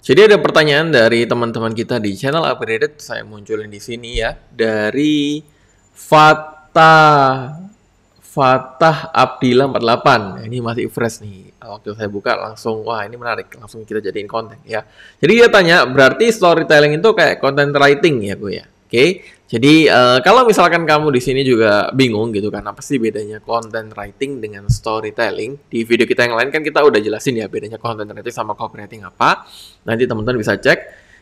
Jadi ada pertanyaan dari teman-teman kita di channel upgraded saya munculin di sini ya dari Fatah Fatah Abdillah 48 nah, ini masih fresh nih waktu saya buka langsung wah ini menarik langsung kita jadiin konten ya jadi dia tanya berarti storytelling itu kayak content writing ya gue ya Oke, okay? jadi uh, kalau misalkan kamu di sini juga bingung gitu kan, apa sih bedanya content writing dengan storytelling? Di video kita yang lain kan kita udah jelasin ya bedanya content writing sama copywriting apa. Nanti teman-teman bisa cek.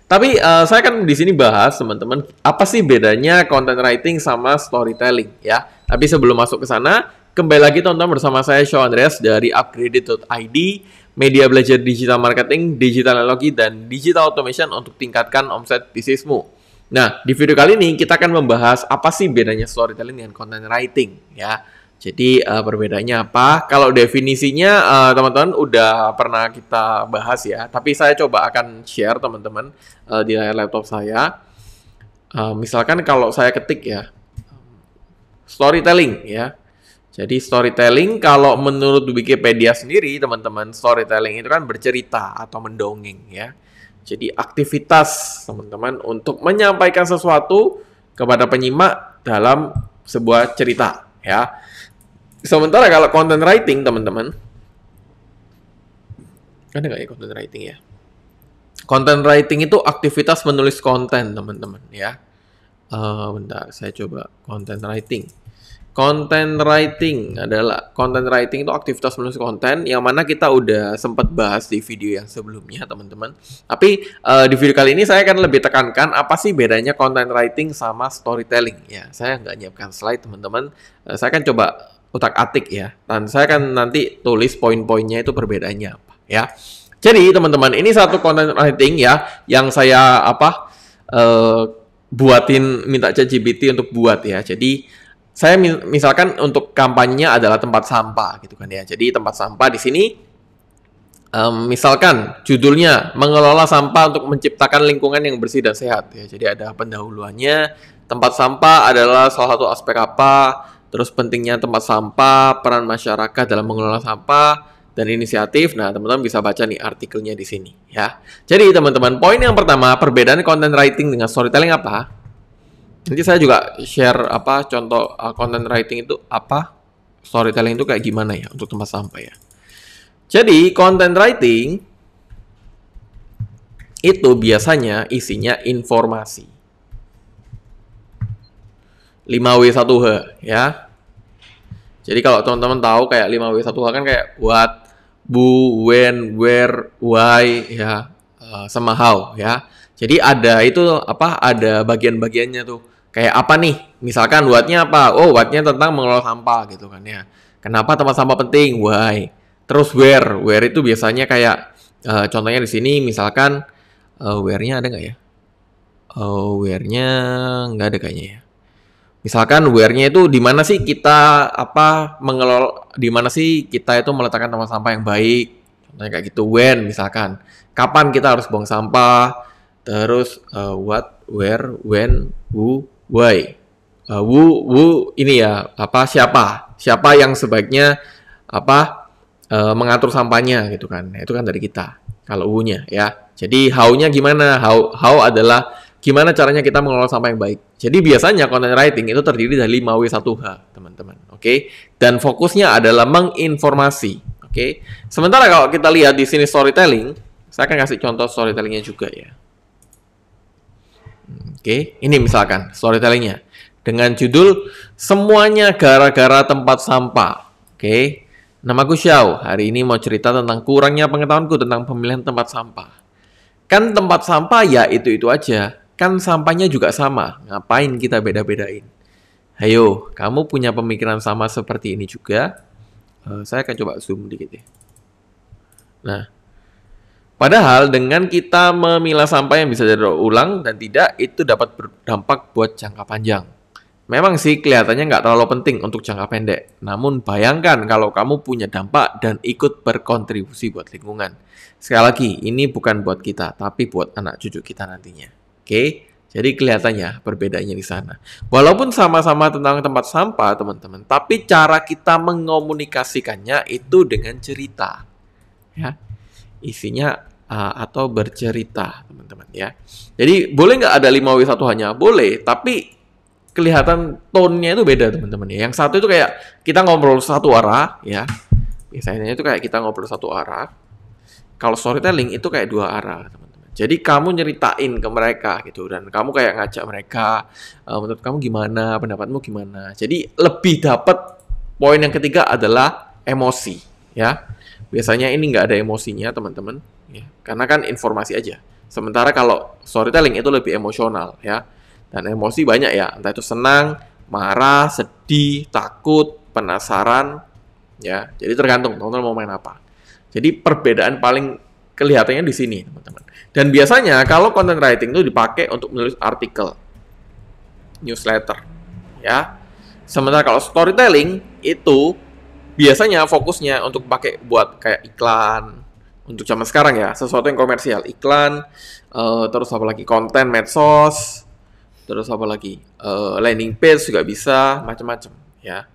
Tapi uh, saya kan di sini bahas teman-teman apa sih bedanya content writing sama storytelling ya. Tapi sebelum masuk ke sana, kembali lagi teman-teman bersama saya Sean Andreas dari upgraded.id, media belajar digital marketing, digital analogi dan digital automation untuk tingkatkan omset bisnismu. Nah, di video kali ini kita akan membahas apa sih bedanya storytelling dengan content writing ya. Jadi uh, perbedaannya apa? Kalau definisinya uh, teman-teman udah pernah kita bahas ya, tapi saya coba akan share teman-teman uh, di layar laptop saya. Uh, misalkan kalau saya ketik ya storytelling ya. Jadi storytelling kalau menurut Wikipedia sendiri teman-teman storytelling itu kan bercerita atau mendongeng ya. Jadi aktivitas teman-teman untuk menyampaikan sesuatu kepada penyimak dalam sebuah cerita ya. Sementara kalau content writing teman-teman ada nggak ya content writing ya? Content writing itu aktivitas menulis konten teman-teman ya. Uh, bentar saya coba content writing. Content writing adalah content writing itu aktivitas menulis konten yang mana kita udah sempat bahas di video yang sebelumnya teman-teman. Tapi uh, di video kali ini saya akan lebih tekankan apa sih bedanya content writing sama storytelling ya. Saya nggak nyiapkan slide teman-teman. Uh, saya akan coba otak atik ya. Dan saya akan nanti tulis poin-poinnya itu perbedaannya apa ya. Jadi teman-teman ini satu content writing ya yang saya apa uh, buatin minta ChatGPT untuk buat ya. Jadi saya misalkan untuk kampanyenya adalah tempat sampah gitu kan ya. Jadi tempat sampah di sini um, misalkan judulnya mengelola sampah untuk menciptakan lingkungan yang bersih dan sehat ya. Jadi ada pendahuluannya, tempat sampah adalah salah satu aspek apa, terus pentingnya tempat sampah, peran masyarakat dalam mengelola sampah dan inisiatif. Nah, teman-teman bisa baca nih artikelnya di sini ya. Jadi teman-teman, poin yang pertama, perbedaan content writing dengan storytelling apa? Nanti saya juga share apa contoh uh, content writing itu apa, storytelling itu kayak gimana ya untuk tempat sampah ya. Jadi content writing itu biasanya isinya informasi. 5W1H ya. Jadi kalau teman-teman tahu kayak 5W1H kan kayak what, who, when, where, why ya, uh, sama how ya. Jadi ada itu apa ada bagian-bagiannya tuh kayak apa nih? Misalkan buatnya apa? Oh, buatnya tentang mengelola sampah gitu kan ya. Kenapa tempat sampah penting? Why? Terus where? Where itu biasanya kayak uh, contohnya di sini misalkan uh, where-nya ada nggak ya? Uh, where-nya nggak ada kayaknya ya. Misalkan where-nya itu di mana sih kita apa mengelola di mana sih kita itu meletakkan tempat sampah yang baik? Contohnya kayak gitu when misalkan kapan kita harus buang sampah? Terus uh, what, where, when, who, why uh, wu wu ini ya apa siapa siapa yang sebaiknya apa uh, mengatur sampahnya gitu kan nah, itu kan dari kita kalau wu-nya ya jadi how-nya gimana how how adalah gimana caranya kita mengelola sampah yang baik jadi biasanya content writing itu terdiri dari lima w satu h teman-teman oke okay? dan fokusnya adalah menginformasi oke okay? sementara kalau kita lihat di sini storytelling saya akan kasih contoh storytellingnya juga ya Oke, ini misalkan storytellingnya dengan judul semuanya gara-gara tempat sampah. Oke, namaku Xiao. Hari ini mau cerita tentang kurangnya pengetahuanku tentang pemilihan tempat sampah. Kan tempat sampah ya itu-itu aja. Kan sampahnya juga sama. Ngapain kita beda-bedain? Ayo, kamu punya pemikiran sama seperti ini juga? Uh, saya akan coba zoom dikit ya. Nah, Padahal dengan kita memilah sampah yang bisa jadi ulang dan tidak, itu dapat berdampak buat jangka panjang. Memang sih kelihatannya nggak terlalu penting untuk jangka pendek, namun bayangkan kalau kamu punya dampak dan ikut berkontribusi buat lingkungan. Sekali lagi, ini bukan buat kita, tapi buat anak cucu kita nantinya. Oke, jadi kelihatannya perbedaannya di sana. Walaupun sama-sama tentang tempat sampah, teman-teman, tapi cara kita mengomunikasikannya itu dengan cerita. Ya, isinya uh, atau bercerita teman-teman ya. Jadi boleh nggak ada 5W hanya? Boleh, tapi kelihatan tone itu beda teman-teman ya. Yang satu itu kayak kita ngobrol satu arah ya. Biasanya itu kayak kita ngobrol satu arah. Kalau storytelling itu kayak dua arah teman-teman. Jadi kamu nyeritain ke mereka gitu dan kamu kayak ngajak mereka uh, menurut kamu gimana, pendapatmu gimana. Jadi lebih dapat poin yang ketiga adalah emosi ya biasanya ini nggak ada emosinya teman-teman ya karena kan informasi aja sementara kalau storytelling itu lebih emosional ya dan emosi banyak ya entah itu senang marah sedih takut penasaran ya jadi tergantung teman-teman mau main apa jadi perbedaan paling kelihatannya di sini teman-teman dan biasanya kalau content writing itu dipakai untuk menulis artikel newsletter ya sementara kalau storytelling itu biasanya fokusnya untuk pakai buat kayak iklan untuk zaman sekarang ya sesuatu yang komersial iklan uh, terus apa lagi konten medsos terus apa lagi uh, landing page juga bisa macam-macam ya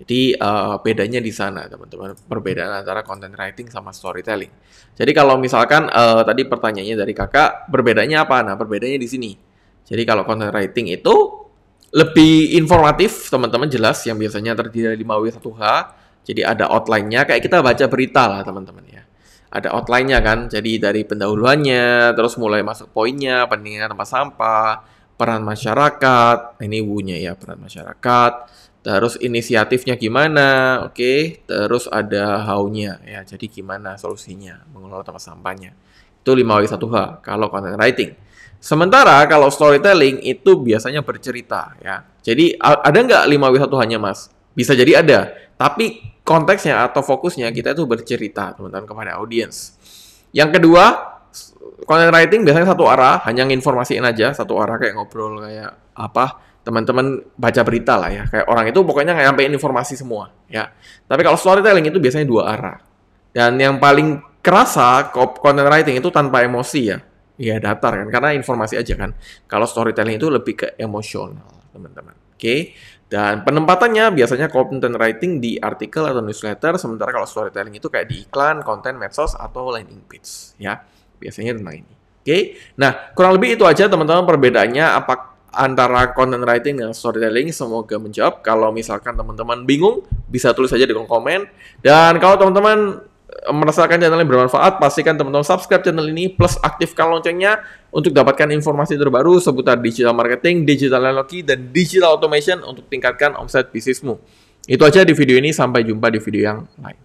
jadi uh, bedanya di sana teman-teman perbedaan antara content writing sama storytelling jadi kalau misalkan uh, tadi pertanyaannya dari kakak perbedaannya apa nah perbedaannya di sini jadi kalau content writing itu lebih informatif teman-teman jelas yang biasanya terdiri dari 5W 1H jadi ada outline-nya, kayak kita baca berita lah teman-teman ya. Ada outline-nya kan, jadi dari pendahuluannya, terus mulai masuk poinnya, pentingnya tempat sampah, peran masyarakat, ini wunya ya, peran masyarakat, terus inisiatifnya gimana, oke, okay. terus ada how-nya ya, jadi gimana solusinya mengelola tempat sampahnya. Itu 5W1H kalau content writing. Sementara kalau storytelling itu biasanya bercerita ya. Jadi ada nggak 5W1H-nya mas? Bisa jadi ada, tapi konteksnya atau fokusnya kita itu bercerita teman-teman kepada audiens. Yang kedua, content writing biasanya satu arah, hanya nginformasiin aja satu arah kayak ngobrol kayak apa teman-teman baca berita lah ya kayak orang itu pokoknya nggak nyampein informasi semua ya tapi kalau storytelling itu biasanya dua arah dan yang paling kerasa content writing itu tanpa emosi ya ya datar kan karena informasi aja kan kalau storytelling itu lebih ke emosional teman-teman oke okay? Dan penempatannya biasanya content writing di artikel atau newsletter, sementara kalau storytelling itu kayak di iklan, konten medsos, atau landing page. Ya, biasanya tentang ini. Oke, okay? nah kurang lebih itu aja teman-teman perbedaannya apa antara content writing dan storytelling. Semoga menjawab. Kalau misalkan teman-teman bingung, bisa tulis aja di kolom komen. Dan kalau teman-teman merasakan channel ini bermanfaat, pastikan teman-teman subscribe channel ini plus aktifkan loncengnya untuk dapatkan informasi terbaru seputar digital marketing, digital analogi, dan digital automation untuk tingkatkan omset bisnismu. Itu aja di video ini, sampai jumpa di video yang lain.